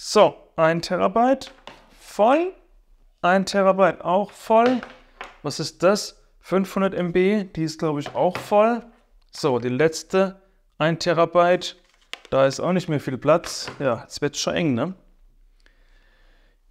So, 1 Terabyte voll, 1 Terabyte auch voll. Was ist das? 500 MB, die ist glaube ich auch voll. So, die letzte 1 Terabyte, da ist auch nicht mehr viel Platz. Ja, jetzt wird es schon eng, ne?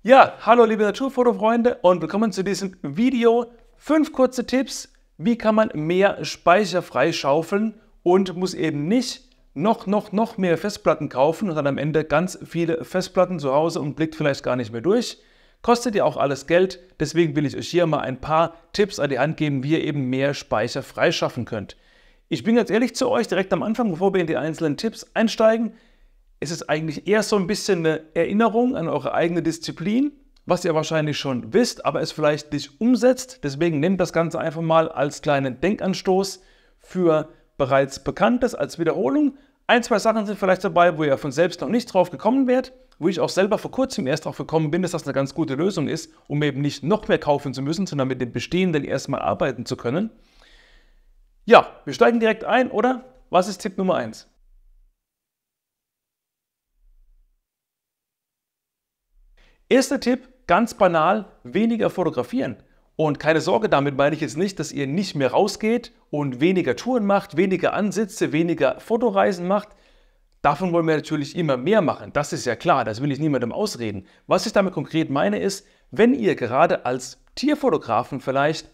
Ja, hallo liebe Naturfotofreunde und willkommen zu diesem Video. Fünf kurze Tipps, wie kann man mehr Speicher freischaufeln und muss eben nicht noch, noch, noch mehr Festplatten kaufen und dann am Ende ganz viele Festplatten zu Hause und blickt vielleicht gar nicht mehr durch. Kostet ja auch alles Geld, deswegen will ich euch hier mal ein paar Tipps an die Hand geben, wie ihr eben mehr Speicher freischaffen könnt. Ich bin ganz ehrlich zu euch, direkt am Anfang, bevor wir in die einzelnen Tipps einsteigen, Es ist eigentlich eher so ein bisschen eine Erinnerung an eure eigene Disziplin, was ihr wahrscheinlich schon wisst, aber es vielleicht nicht umsetzt. Deswegen nehmt das Ganze einfach mal als kleinen Denkanstoß für bereits Bekanntes als Wiederholung ein, zwei Sachen sind vielleicht dabei, wo ihr von selbst noch nicht drauf gekommen wärt, wo ich auch selber vor kurzem erst drauf gekommen bin, dass das eine ganz gute Lösung ist, um eben nicht noch mehr kaufen zu müssen, sondern mit den Bestehenden erstmal arbeiten zu können. Ja, wir steigen direkt ein, oder? Was ist Tipp Nummer 1? Erster Tipp, ganz banal, weniger fotografieren. Und keine Sorge, damit meine ich jetzt nicht, dass ihr nicht mehr rausgeht und weniger Touren macht, weniger Ansitze, weniger Fotoreisen macht. Davon wollen wir natürlich immer mehr machen. Das ist ja klar, das will ich niemandem ausreden. Was ich damit konkret meine ist, wenn ihr gerade als Tierfotografen vielleicht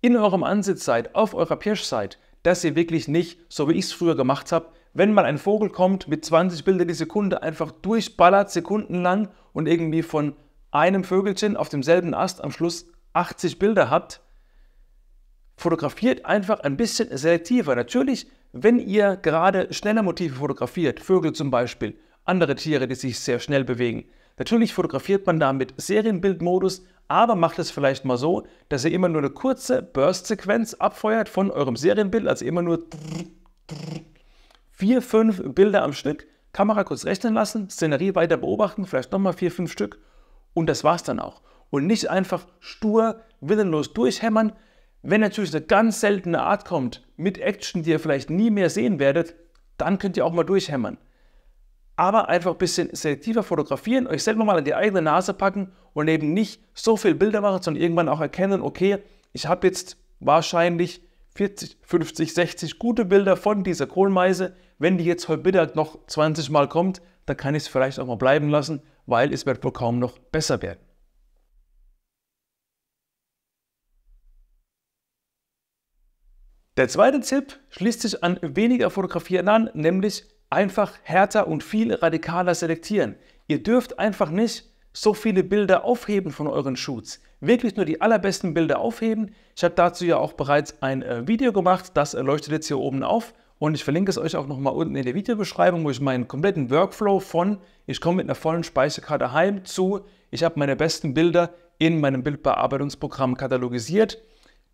in eurem Ansitz seid, auf eurer Pirsch seid, dass ihr wirklich nicht, so wie ich es früher gemacht habe, wenn mal ein Vogel kommt mit 20 Bilder die Sekunde, einfach durchballert sekundenlang und irgendwie von einem Vögelchen auf demselben Ast am Schluss 80 Bilder habt, fotografiert einfach ein bisschen selektiver. Natürlich, wenn ihr gerade schnelle Motive fotografiert, Vögel zum Beispiel, andere Tiere, die sich sehr schnell bewegen, natürlich fotografiert man da mit Serienbildmodus, aber macht es vielleicht mal so, dass ihr immer nur eine kurze Burst-Sequenz abfeuert von eurem Serienbild, also immer nur vier, fünf Bilder am Stück, Kamera kurz rechnen lassen, Szenerie weiter beobachten, vielleicht nochmal vier, fünf Stück und das war's dann auch und nicht einfach stur, willenlos durchhämmern. Wenn natürlich eine ganz seltene Art kommt, mit Action, die ihr vielleicht nie mehr sehen werdet, dann könnt ihr auch mal durchhämmern. Aber einfach ein bisschen selektiver fotografieren, euch selber mal an die eigene Nase packen und eben nicht so viel Bilder machen, sondern irgendwann auch erkennen, okay, ich habe jetzt wahrscheinlich 40, 50, 60 gute Bilder von dieser Kohlmeise. Wenn die jetzt heute Mittag noch 20 Mal kommt, dann kann ich es vielleicht auch mal bleiben lassen, weil es wird wohl kaum noch besser werden. Der zweite Tipp schließt sich an weniger fotografieren an, nämlich einfach härter und viel radikaler selektieren. Ihr dürft einfach nicht so viele Bilder aufheben von euren Shoots. Wirklich nur die allerbesten Bilder aufheben. Ich habe dazu ja auch bereits ein äh, Video gemacht, das äh, leuchtet jetzt hier oben auf. Und ich verlinke es euch auch nochmal unten in der Videobeschreibung, wo ich meinen kompletten Workflow von ich komme mit einer vollen Speicherkarte heim zu, ich habe meine besten Bilder in meinem Bildbearbeitungsprogramm katalogisiert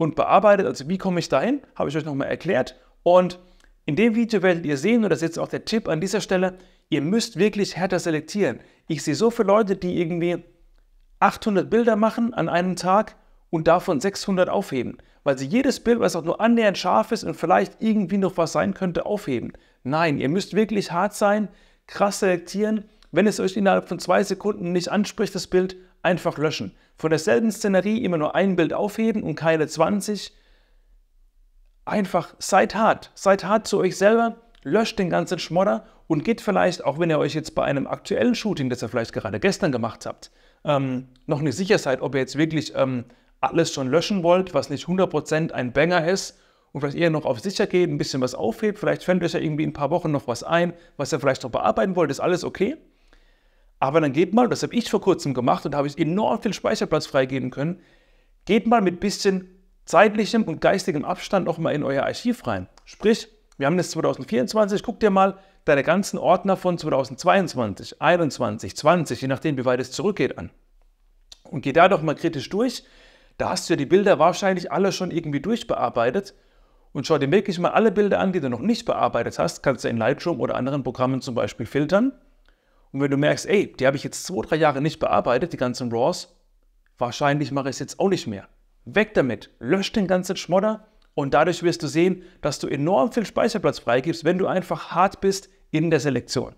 und bearbeitet. Also wie komme ich dahin, habe ich euch nochmal erklärt. Und in dem Video werdet ihr sehen, und das ist jetzt auch der Tipp an dieser Stelle, ihr müsst wirklich härter selektieren. Ich sehe so viele Leute, die irgendwie 800 Bilder machen an einem Tag und davon 600 aufheben, weil sie jedes Bild, was auch nur annähernd scharf ist und vielleicht irgendwie noch was sein könnte, aufheben. Nein, ihr müsst wirklich hart sein, krass selektieren. Wenn es euch innerhalb von zwei Sekunden nicht anspricht, das Bild, einfach löschen. Von derselben Szenerie immer nur ein Bild aufheben und keine 20. Einfach seid hart. Seid hart zu euch selber, löscht den ganzen Schmodder und geht vielleicht, auch wenn ihr euch jetzt bei einem aktuellen Shooting, das ihr vielleicht gerade gestern gemacht habt, ähm, noch nicht sicher seid, ob ihr jetzt wirklich ähm, alles schon löschen wollt, was nicht 100% ein Banger ist und vielleicht eher noch auf sicher geht, ein bisschen was aufhebt, vielleicht fällt euch ja irgendwie in ein paar Wochen noch was ein, was ihr vielleicht noch bearbeiten wollt, ist alles okay. Aber dann geht mal, das habe ich vor kurzem gemacht und da habe ich enorm viel Speicherplatz freigeben können, geht mal mit bisschen zeitlichem und geistigem Abstand auch mal in euer Archiv rein. Sprich, wir haben das 2024, guck dir mal deine ganzen Ordner von 2022, 21, 20, je nachdem, wie weit es zurückgeht, an. Und geh da doch mal kritisch durch. Da hast du ja die Bilder wahrscheinlich alle schon irgendwie durchbearbeitet. Und schau dir wirklich mal alle Bilder an, die du noch nicht bearbeitet hast. Kannst du in Lightroom oder anderen Programmen zum Beispiel filtern und wenn du merkst, ey, die habe ich jetzt zwei, drei Jahre nicht bearbeitet, die ganzen Raws, wahrscheinlich mache ich es jetzt auch nicht mehr. Weg damit, lösch den ganzen Schmodder und dadurch wirst du sehen, dass du enorm viel Speicherplatz freigibst, wenn du einfach hart bist in der Selektion.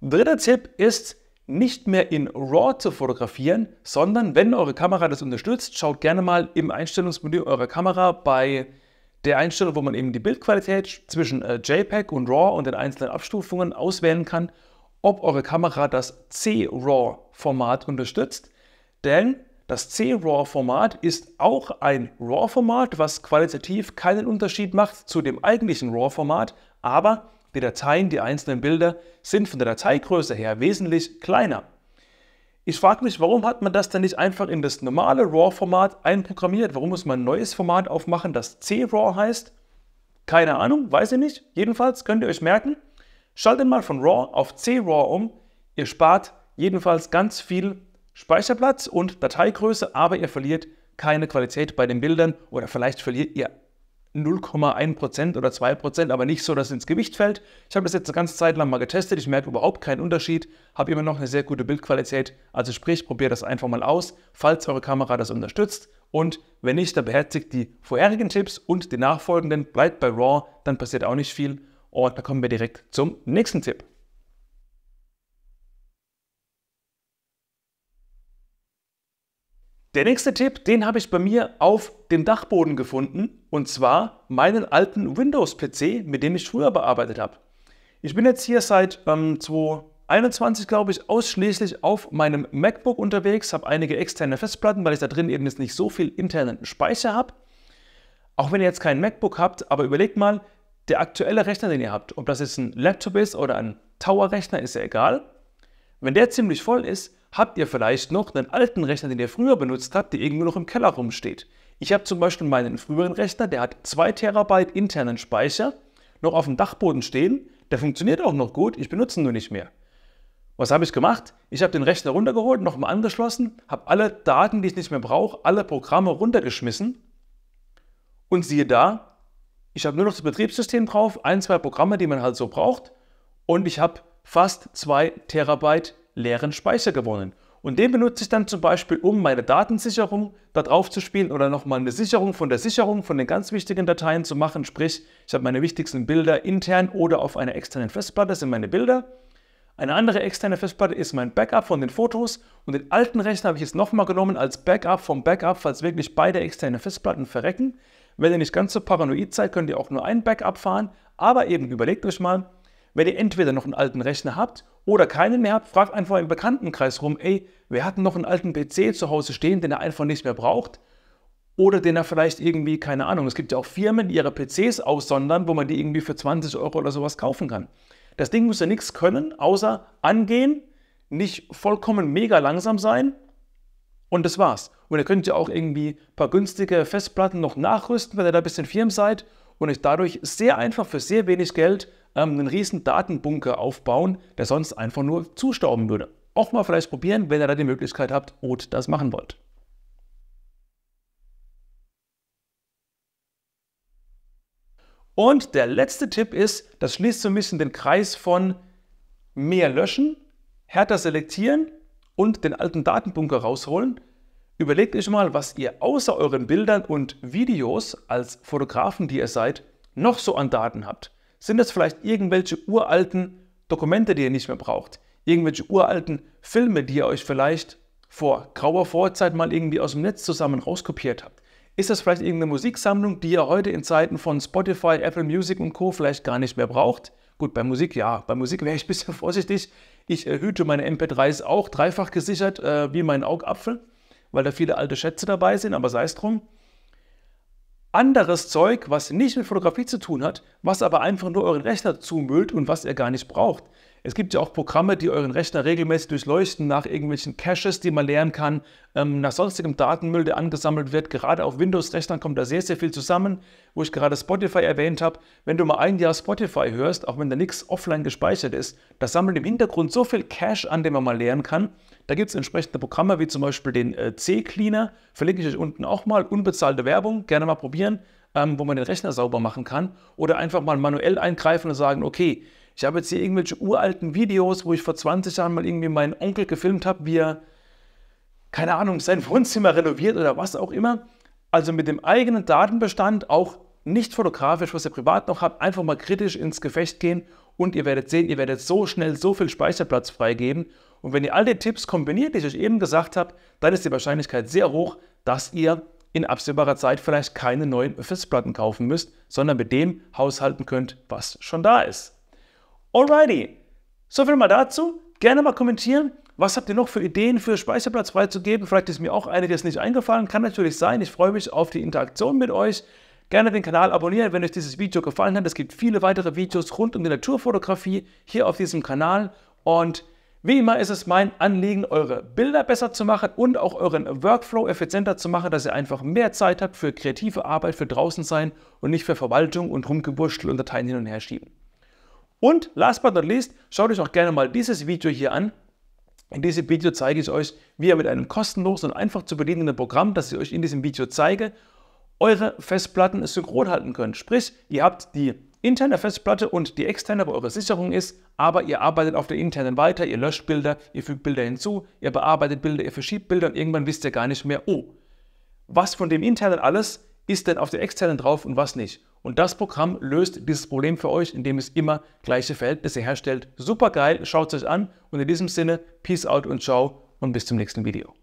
Dritter Tipp ist, nicht mehr in RAW zu fotografieren, sondern wenn eure Kamera das unterstützt, schaut gerne mal im Einstellungsmenü eurer Kamera bei der Einstellung, wo man eben die Bildqualität zwischen äh, JPEG und RAW und den einzelnen Abstufungen auswählen kann, ob eure Kamera das C-RAW-Format unterstützt. Denn das C-RAW-Format ist auch ein RAW-Format, was qualitativ keinen Unterschied macht zu dem eigentlichen RAW-Format, aber die Dateien, die einzelnen Bilder sind von der Dateigröße her wesentlich kleiner. Ich frage mich, warum hat man das denn nicht einfach in das normale RAW-Format einprogrammiert? Warum muss man ein neues Format aufmachen, das C-RAW heißt? Keine Ahnung, weiß ich nicht. Jedenfalls könnt ihr euch merken, schaltet mal von RAW auf C-RAW um. Ihr spart jedenfalls ganz viel Speicherplatz und Dateigröße, aber ihr verliert keine Qualität bei den Bildern oder vielleicht verliert ihr 0,1% oder 2%, aber nicht so, dass es ins Gewicht fällt. Ich habe das jetzt eine ganze Zeit lang mal getestet, ich merke überhaupt keinen Unterschied, habe immer noch eine sehr gute Bildqualität, also sprich, probiert das einfach mal aus, falls eure Kamera das unterstützt und wenn nicht, dann beherzigt die vorherigen Tipps und die nachfolgenden, bleibt bei RAW, dann passiert auch nicht viel und da kommen wir direkt zum nächsten Tipp. Der nächste Tipp, den habe ich bei mir auf dem Dachboden gefunden und zwar meinen alten Windows-PC, mit dem ich früher bearbeitet habe. Ich bin jetzt hier seit ähm, 2021, glaube ich, ausschließlich auf meinem MacBook unterwegs, habe einige externe Festplatten, weil ich da drin eben jetzt nicht so viel internen Speicher habe. Auch wenn ihr jetzt kein MacBook habt, aber überlegt mal, der aktuelle Rechner, den ihr habt, ob das jetzt ein Laptop ist oder ein Tower-Rechner, ist ja egal. Wenn der ziemlich voll ist, habt ihr vielleicht noch einen alten Rechner, den ihr früher benutzt habt, der irgendwo noch im Keller rumsteht. Ich habe zum Beispiel meinen früheren Rechner, der hat 2 Terabyte internen Speicher, noch auf dem Dachboden stehen. Der funktioniert auch noch gut, ich benutze ihn nur nicht mehr. Was habe ich gemacht? Ich habe den Rechner runtergeholt, nochmal angeschlossen, habe alle Daten, die ich nicht mehr brauche, alle Programme runtergeschmissen. Und siehe da, ich habe nur noch das Betriebssystem drauf, ein, zwei Programme, die man halt so braucht. Und ich habe fast 2 Terabyte leeren Speicher gewonnen. Und den benutze ich dann zum Beispiel, um meine Datensicherung da drauf zu spielen oder nochmal eine Sicherung von der Sicherung von den ganz wichtigen Dateien zu machen. Sprich, ich habe meine wichtigsten Bilder intern oder auf einer externen Festplatte, das sind meine Bilder. Eine andere externe Festplatte ist mein Backup von den Fotos und den alten Rechner habe ich jetzt nochmal genommen als Backup vom Backup, falls wirklich beide externe Festplatten verrecken. Wenn ihr nicht ganz so paranoid seid, könnt ihr auch nur ein Backup fahren, aber eben überlegt euch mal, wenn ihr entweder noch einen alten Rechner habt oder keinen mehr habt, fragt einfach im Bekanntenkreis rum, ey, wer hat noch einen alten PC zu Hause stehen, den er einfach nicht mehr braucht? Oder den er vielleicht irgendwie, keine Ahnung, es gibt ja auch Firmen, die ihre PCs aussondern, wo man die irgendwie für 20 Euro oder sowas kaufen kann. Das Ding muss ja nichts können, außer angehen, nicht vollkommen mega langsam sein und das war's. Und ihr könnt ja auch irgendwie ein paar günstige Festplatten noch nachrüsten, wenn ihr da ein bisschen firm seid und euch dadurch sehr einfach für sehr wenig Geld ähm, einen riesen Datenbunker aufbauen, der sonst einfach nur zustauben würde. Auch mal vielleicht probieren, wenn ihr da die Möglichkeit habt und das machen wollt. Und der letzte Tipp ist, das schließt so ein bisschen den Kreis von mehr löschen, härter selektieren und den alten Datenbunker rausholen. Überlegt euch mal, was ihr außer euren Bildern und Videos als Fotografen, die ihr seid, noch so an Daten habt. Sind das vielleicht irgendwelche uralten Dokumente, die ihr nicht mehr braucht? Irgendwelche uralten Filme, die ihr euch vielleicht vor grauer Vorzeit mal irgendwie aus dem Netz zusammen rauskopiert habt? Ist das vielleicht irgendeine Musiksammlung, die ihr heute in Zeiten von Spotify, Apple Music und Co. vielleicht gar nicht mehr braucht? Gut, bei Musik ja, bei Musik wäre ich ein bisschen vorsichtig. Ich äh, hüte meine MP3s auch dreifach gesichert, äh, wie mein Augapfel, weil da viele alte Schätze dabei sind, aber sei es drum anderes Zeug, was nicht mit Fotografie zu tun hat, was aber einfach nur euren Rechner zumüllt und was ihr gar nicht braucht. Es gibt ja auch Programme, die euren Rechner regelmäßig durchleuchten nach irgendwelchen Caches, die man leeren kann, ähm, nach sonstigem Datenmüll, der angesammelt wird. Gerade auf Windows-Rechnern kommt da sehr, sehr viel zusammen, wo ich gerade Spotify erwähnt habe. Wenn du mal ein Jahr Spotify hörst, auch wenn da nichts offline gespeichert ist, das sammelt im Hintergrund so viel Cache an, den man mal leeren kann, da gibt es entsprechende Programme wie zum Beispiel den äh, C-Cleaner, verlinke ich euch unten auch mal, unbezahlte Werbung, gerne mal probieren, ähm, wo man den Rechner sauber machen kann oder einfach mal manuell eingreifen und sagen, okay, ich habe jetzt hier irgendwelche uralten Videos, wo ich vor 20 Jahren mal irgendwie meinen Onkel gefilmt habe, wie er, keine Ahnung, sein Wohnzimmer renoviert oder was auch immer. Also mit dem eigenen Datenbestand auch nicht fotografisch, was ihr privat noch habt, einfach mal kritisch ins Gefecht gehen und ihr werdet sehen, ihr werdet so schnell so viel Speicherplatz freigeben. Und wenn ihr all die Tipps kombiniert, die ich euch eben gesagt habe, dann ist die Wahrscheinlichkeit sehr hoch, dass ihr in absehbarer Zeit vielleicht keine neuen Festplatten kaufen müsst, sondern mit dem haushalten könnt, was schon da ist. Alrighty, so viel mal dazu. Gerne mal kommentieren. Was habt ihr noch für Ideen für Speicherplatz freizugeben? Vielleicht ist mir auch eine, die es nicht eingefallen. Kann natürlich sein. Ich freue mich auf die Interaktion mit euch. Gerne den Kanal abonnieren, wenn euch dieses Video gefallen hat. Es gibt viele weitere Videos rund um die Naturfotografie hier auf diesem Kanal. Und wie immer ist es mein Anliegen, eure Bilder besser zu machen und auch euren Workflow effizienter zu machen, dass ihr einfach mehr Zeit habt für kreative Arbeit, für draußen sein und nicht für Verwaltung und Rumgewurschtel und Dateien hin und her schieben. Und last but not least, schaut euch auch gerne mal dieses Video hier an. In diesem Video zeige ich euch, wie ihr mit einem kostenlosen und einfach zu bedienenden Programm, das ich euch in diesem Video zeige, eure Festplatten synchron halten könnt. Sprich, ihr habt die interne Festplatte und die externe wo eure Sicherung ist, aber ihr arbeitet auf der internen weiter, ihr löscht Bilder, ihr fügt Bilder hinzu, ihr bearbeitet Bilder, ihr verschiebt Bilder und irgendwann wisst ihr gar nicht mehr, oh, was von dem internen alles ist denn auf der externen drauf und was nicht. Und das Programm löst dieses Problem für euch, indem es immer gleiche Verhältnisse herstellt. Super geil, schaut es euch an und in diesem Sinne, Peace out und ciao und bis zum nächsten Video.